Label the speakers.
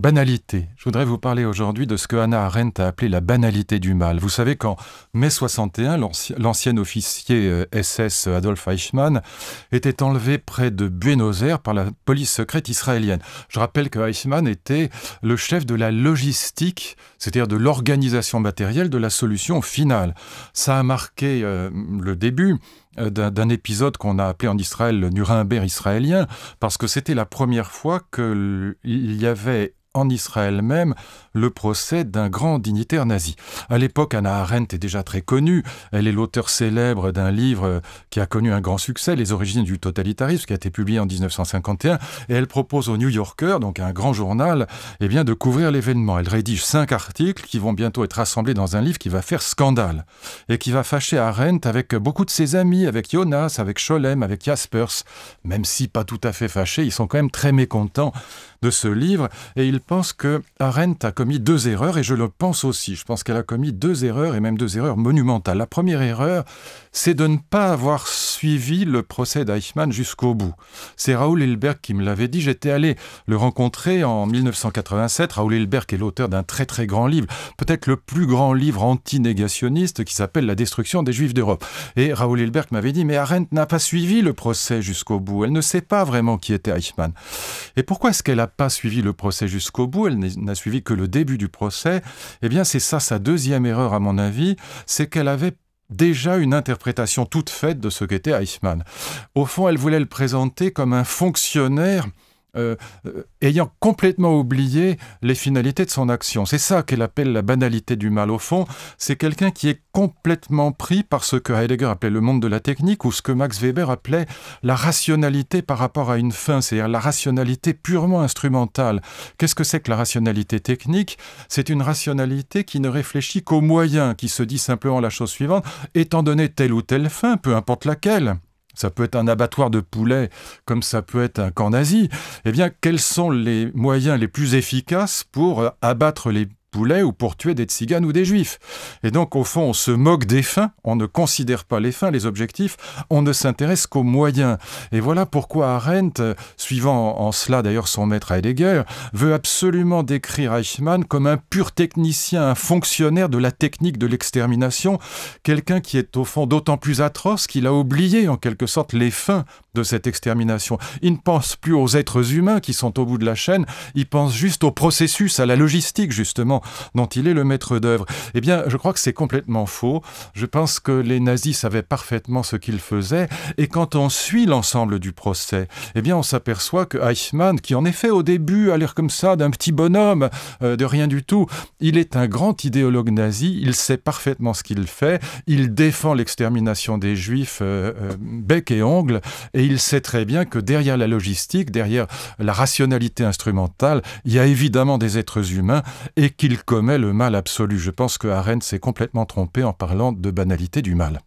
Speaker 1: Banalité. Je voudrais vous parler aujourd'hui de ce que Hannah Arendt a appelé la banalité du mal. Vous savez qu'en mai 61, l'ancien officier SS euh, Adolf Eichmann était enlevé près de Buenos Aires par la police secrète israélienne. Je rappelle que Eichmann était le chef de la logistique, c'est-à-dire de l'organisation matérielle de la solution finale. Ça a marqué euh, le début euh, d'un épisode qu'on a appelé en Israël le Nuremberg israélien, parce que c'était la première fois qu'il y avait en Israël même le procès d'un grand dignitaire nazi. À l'époque, Anna Arendt est déjà très connue. Elle est l'auteur célèbre d'un livre qui a connu un grand succès, Les origines du totalitarisme, qui a été publié en 1951. Et elle propose au New Yorker, donc un grand journal, et eh bien, de couvrir l'événement. Elle rédige cinq articles qui vont bientôt être rassemblés dans un livre qui va faire scandale et qui va fâcher Arendt avec beaucoup de ses amis, avec Jonas, avec Scholem, avec Jaspers. Même si pas tout à fait fâchés, ils sont quand même très mécontents de ce livre et ils pensent que Arendt a commis deux erreurs et je le pense aussi. Je pense qu'elle a commis deux erreurs et même deux erreurs monumentales. La première erreur, c'est de ne pas avoir suivi le procès d'Eichmann jusqu'au bout. C'est Raoul Hilberg qui me l'avait dit. J'étais allé le rencontrer en 1987. Raoul Hilberg est l'auteur d'un très très grand livre, peut-être le plus grand livre anti-négationniste qui s'appelle La destruction des Juifs d'Europe. Et Raoul Hilberg m'avait dit, mais Arendt n'a pas suivi le procès jusqu'au bout. Elle ne sait pas vraiment qui était Eichmann. Et pourquoi est-ce qu'elle n'a pas suivi le procès jusqu'au bout Elle n'a suivi que le début du procès. Eh bien, c'est ça sa deuxième erreur, à mon avis, c'est qu'elle avait déjà une interprétation toute faite de ce qu'était Eichmann. Au fond, elle voulait le présenter comme un fonctionnaire euh, euh, ayant complètement oublié les finalités de son action. C'est ça qu'elle appelle la banalité du mal au fond. C'est quelqu'un qui est complètement pris par ce que Heidegger appelait le monde de la technique ou ce que Max Weber appelait la rationalité par rapport à une fin, c'est-à-dire la rationalité purement instrumentale. Qu'est-ce que c'est que la rationalité technique C'est une rationalité qui ne réfléchit qu'aux moyens, qui se dit simplement la chose suivante, étant donné telle ou telle fin, peu importe laquelle, ça peut être un abattoir de poulets, comme ça peut être un camp nazi, eh bien, quels sont les moyens les plus efficaces pour euh, abattre les poulet ou pour tuer des tziganes ou des juifs. Et donc, au fond, on se moque des fins, on ne considère pas les fins, les objectifs, on ne s'intéresse qu'aux moyens. Et voilà pourquoi Arendt, euh, suivant en cela d'ailleurs son maître Heidegger, veut absolument décrire Eichmann comme un pur technicien, un fonctionnaire de la technique de l'extermination, quelqu'un qui est au fond d'autant plus atroce qu'il a oublié en quelque sorte les fins de cette extermination. Il ne pense plus aux êtres humains qui sont au bout de la chaîne, il pense juste au processus, à la logistique justement dont il est le maître d'œuvre. Eh bien, je crois que c'est complètement faux. Je pense que les nazis savaient parfaitement ce qu'ils faisaient. Et quand on suit l'ensemble du procès, eh bien, on s'aperçoit que Eichmann, qui en effet au début a l'air comme ça d'un petit bonhomme, euh, de rien du tout, il est un grand idéologue nazi. Il sait parfaitement ce qu'il fait. Il défend l'extermination des juifs euh, euh, bec et ongle. Et il sait très bien que derrière la logistique, derrière la rationalité instrumentale, il y a évidemment des êtres humains et qu'il il commet le mal absolu. Je pense que Arendt s'est complètement trompé en parlant de banalité du mal.